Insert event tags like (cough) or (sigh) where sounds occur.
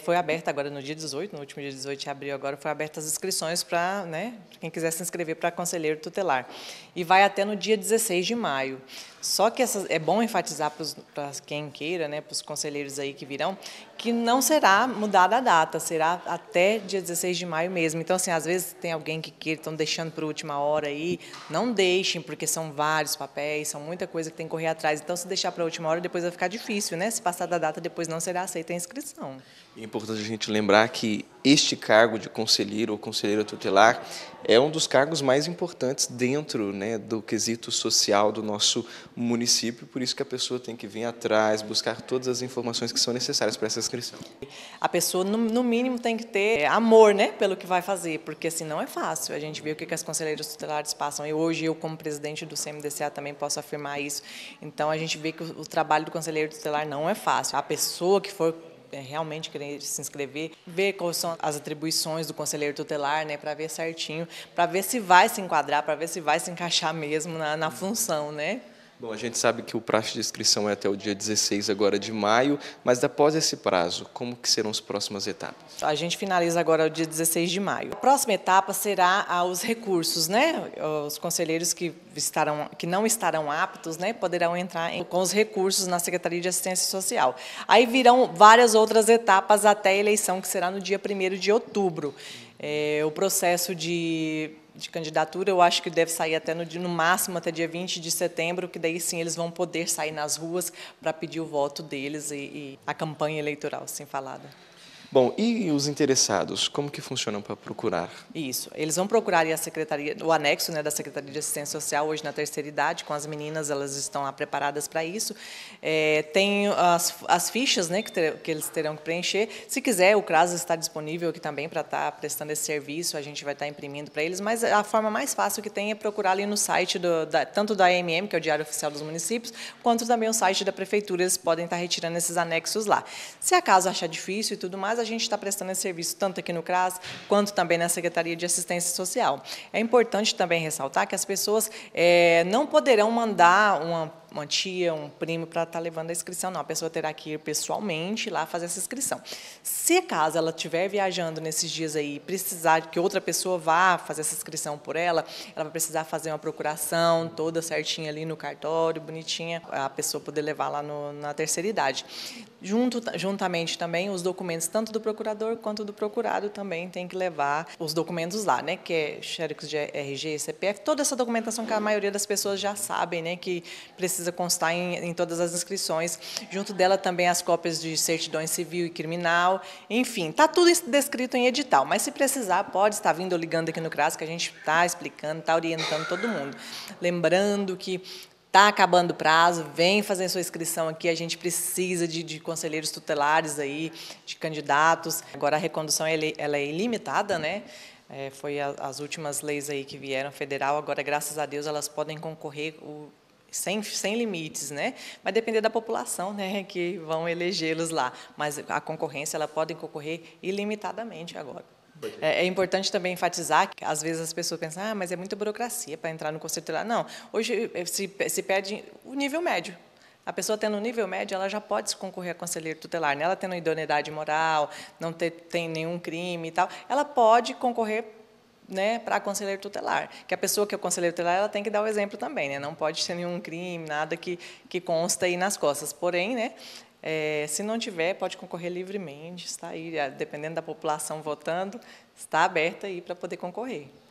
Foi aberta agora no dia 18, no último dia 18 de abril agora, foi aberta as inscrições para né, quem quiser se inscrever para conselheiro tutelar. E vai até no dia 16 de maio. Só que essa é bom enfatizar para quem queira, né, para os conselheiros aí que virão, que não será mudada a data, será até dia 16 de maio mesmo. Então, assim, às vezes tem alguém que queira, estão deixando para a última hora aí, não deixem, porque são vários papéis, são muita coisa que tem que correr atrás. Então, se deixar para a última hora, depois vai ficar difícil, né? Se passar da data, depois não será aceita a inscrição. É importante a gente lembrar que este cargo de conselheiro ou conselheira tutelar é um dos cargos mais importantes dentro né, do quesito social do nosso município, por isso que a pessoa tem que vir atrás, buscar todas as informações que são necessárias para essa inscrição. A pessoa, no mínimo, tem que ter amor né, pelo que vai fazer, porque assim não é fácil. A gente vê o que as conselheiras tutelares passam, e hoje eu, como presidente do CMDCA, também posso afirmar isso. Então, a gente vê que o trabalho do conselheiro tutelar não é fácil. A pessoa que for é, realmente querer se inscrever, ver quais são as atribuições do conselheiro tutelar, né, para ver certinho, para ver se vai se enquadrar, para ver se vai se encaixar mesmo na, na função, né? Bom, a gente sabe que o prazo de inscrição é até o dia 16 agora de maio, mas após esse prazo, como que serão as próximas etapas? A gente finaliza agora o dia 16 de maio. A próxima etapa será aos recursos, né? Os conselheiros que estarão que não estarão aptos, né, poderão entrar em, com os recursos na Secretaria de Assistência Social. Aí virão várias outras etapas até a eleição que será no dia 1 de outubro. É, o processo de, de, candidatura, eu acho que deve sair até no, no, máximo até dia 20 de setembro, que daí sim eles vão poder sair nas ruas para pedir o voto deles e, e a campanha eleitoral, assim falada. Né? Bom, e os interessados, como que funcionam para procurar? Isso, eles vão procurar a secretaria, o anexo né, da Secretaria de Assistência Social hoje na terceira idade, com as meninas, elas estão lá preparadas para isso. É, tem as, as fichas né, que, ter, que eles terão que preencher. Se quiser, o CRAS está disponível aqui também para estar tá prestando esse serviço, a gente vai estar tá imprimindo para eles, mas a forma mais fácil que tem é procurar ali no site do, da, tanto da AMM, que é o Diário Oficial dos Municípios, quanto também o site da Prefeitura, eles podem estar tá retirando esses anexos lá. Se acaso achar difícil e tudo mais, a gente está prestando esse serviço tanto aqui no CRAS quanto também na Secretaria de Assistência Social. É importante também ressaltar que as pessoas é, não poderão mandar uma uma tia, um primo para estar tá levando a inscrição. Não, a pessoa terá que ir pessoalmente lá fazer essa inscrição. Se caso ela estiver viajando nesses dias aí, precisar que outra pessoa vá fazer essa inscrição por ela, ela vai precisar fazer uma procuração toda certinha ali no cartório, bonitinha, a pessoa poder levar lá no, na terceira idade. Junto, juntamente também os documentos tanto do procurador quanto do procurado também tem que levar os documentos lá, né? Que é xerox de RG, CPF, toda essa documentação que a maioria das pessoas já sabem, né? Que precisa precisa constar em, em todas as inscrições, junto dela também as cópias de certidões civil e criminal, enfim, está tudo descrito em edital, mas se precisar, pode estar vindo ligando aqui no CRAS, que a gente está explicando, está orientando todo mundo. Lembrando que Está acabando o prazo, vem fazer sua inscrição aqui. A gente precisa de, de conselheiros tutelares aí, de candidatos. Agora a recondução ela é ilimitada, né? É, foi a, as últimas leis aí que vieram federal. Agora, graças a Deus, elas podem concorrer o sem, sem limites, né? Vai depender da população, né, (laughs) que vão elegê-los lá. Mas a concorrência ela pode concorrer ilimitadamente agora. É. É, é, importante também enfatizar que às vezes as pessoas pensam, ah, mas é muita burocracia para entrar no conselho tutelar. Não, hoje eh, eh, se, se pede o nível médio. A pessoa tendo um nível médio, ela já pode se concorrer a conselheiro tutelar. Né? Ela tendo idoneidade moral, não ter, tem nenhum crime e tal, ela pode concorrer né, para conselheiro tutelar. Que a pessoa que é o conselheiro tutelar, ela tem que dar o exemplo também, né? Não pode ter nenhum crime, nada que, que consta aí nas costas. Porém, né, é, se não tiver, pode concorrer livremente, está aí, dependendo da população votando, está aberta aí para poder concorrer.